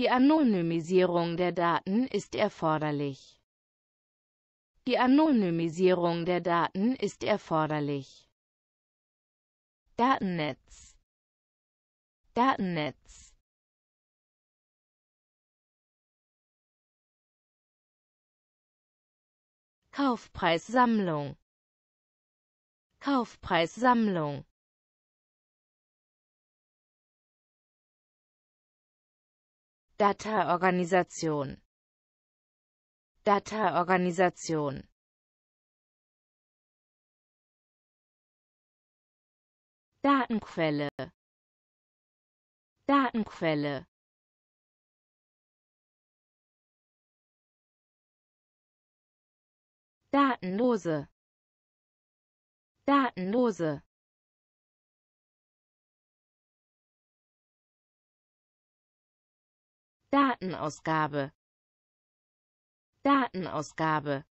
Die Anonymisierung der Daten ist erforderlich. Die Anonymisierung der Daten ist erforderlich. Datennetz Datennetz Kaufpreissammlung Kaufpreissammlung Data-Organisation Data-Organisation Datenquelle Datenquelle Datenlose Datenlose Datenausgabe Datenausgabe